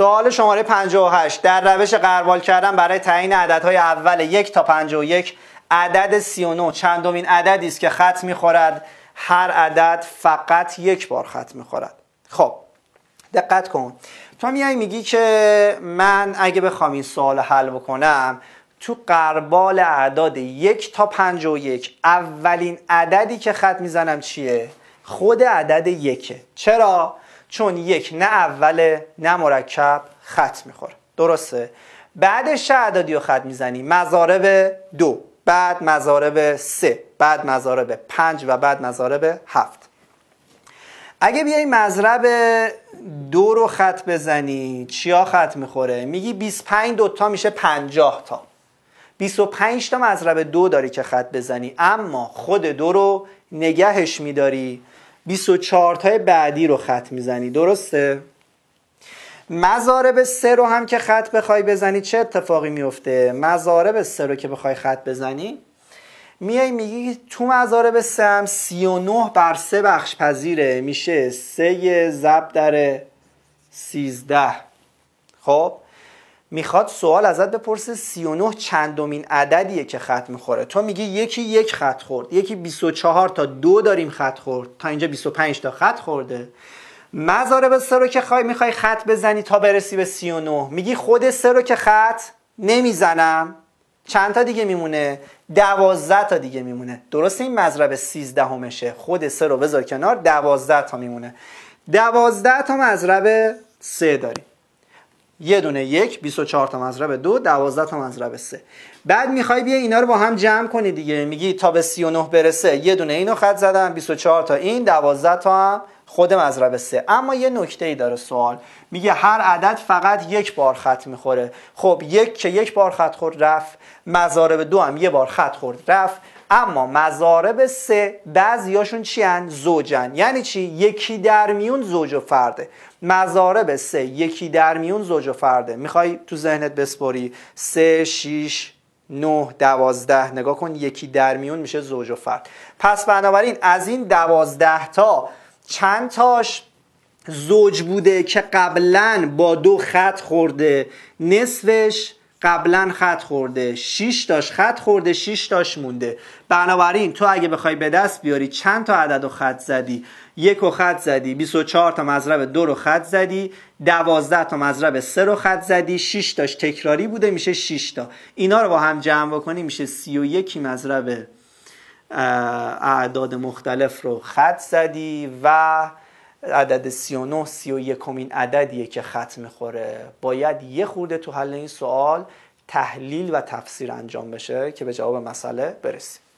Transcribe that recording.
سوال شماره 58 در روش قربال کردن برای تعیین عددهای اول یک تا 51 عدد 39 چندمین عددی است که خط میخورد هر عدد فقط یک بار خط میخورد خب دقت کن تو میای میگی که من اگه بخوام این سوال حل بکنم تو قربال اعداد یک تا 51 اولین عددی که خط میزنم چیه؟ خود عدد یکه چرا؟ چون یک نه اول نه مرکب خط میخوره درسته بعدش چه اعدادی رو خط میزنی مزارب دو بعد مزارب سه بعد مزارب پنج و بعد مزارب هفت اگه بیای مزرب دو رو خط بزنی چیا خط میخوره میگی 25 دوتا میشه 50 تا 25 تا مزرب دو داری که خط بزنی اما خود دو رو نگهش میداری 24 تای بعدی رو خط میزنی درسته؟ مزارب سه رو هم که خط بخوای بزنی چه اتفاقی میفته؟ مزارب سه رو که بخوای خط بزنی میای میگی تو مزارب سه هم 39 بر سه بخش پذیره میشه سه زب در 13 خب میخواد سوال ازت بپرسه 39 چندمین عددیه که خط میخوره تو میگی یکی یک خط خورد یکی 24 تا دو داریم خط خورد تا اینجا 25 تا خط خورده مزاره به سه رو که خواهی میخوای خط بزنی تا برسی به 39 میگی خود سه رو که خط نمیزنم چند تا دیگه میمونه دوازده تا دیگه میمونه درسته این سیزده همشه خود سه رو بذار کنار دوازده تا میمونه دوازده تا مزرب سه داریم یه دونه یک 24 تا مضرب دو 12 تا مضرب سه بعد میخوای بیا اینا رو با هم جمع کنی دیگه میگی تا به 39 برسه یه دونه اینو خط زدم 24 تا این 12 تا هم خود مضرب سه اما یه نکته ای داره سوال میگه هر عدد فقط یک بار خط میخوره خب یک که یک بار خط خورد رفت مضارب دو هم یه بار خط خورد رفت اما مزارب سه بعضیاشون چی هن؟ زوجن یعنی چی؟ یکی در میون زوج و فرده مزارب سه یکی در میون زوج و فرده میخوای تو ذهنت بسپاری سه شیش نه دوازده نگاه کن یکی در میون میشه زوج و فرد پس بنابراین از این دوازده تا چند تاش زوج بوده که قبلا با دو خط خورده نصفش قبلا خط خورده 6 تاش خط خورده 6 تاش مونده بنابراین تو اگه بخوای به دست بیاری چند تا عدد و خط زدی یک و خط زدی 24 تا مضرب دو رو خط زدی 12 تا مذرب سه رو خط زدی 6 تاش تکراری بوده میشه 6 تا اینا رو با هم جمع بکنی میشه 31 مضرب اعداد مختلف رو خط زدی و عدد 39 31 مین عددیه که خط میخوره باید یه خورده تو حل این سوال تحلیل و تفسیر انجام بشه که به جواب مسئله برسیم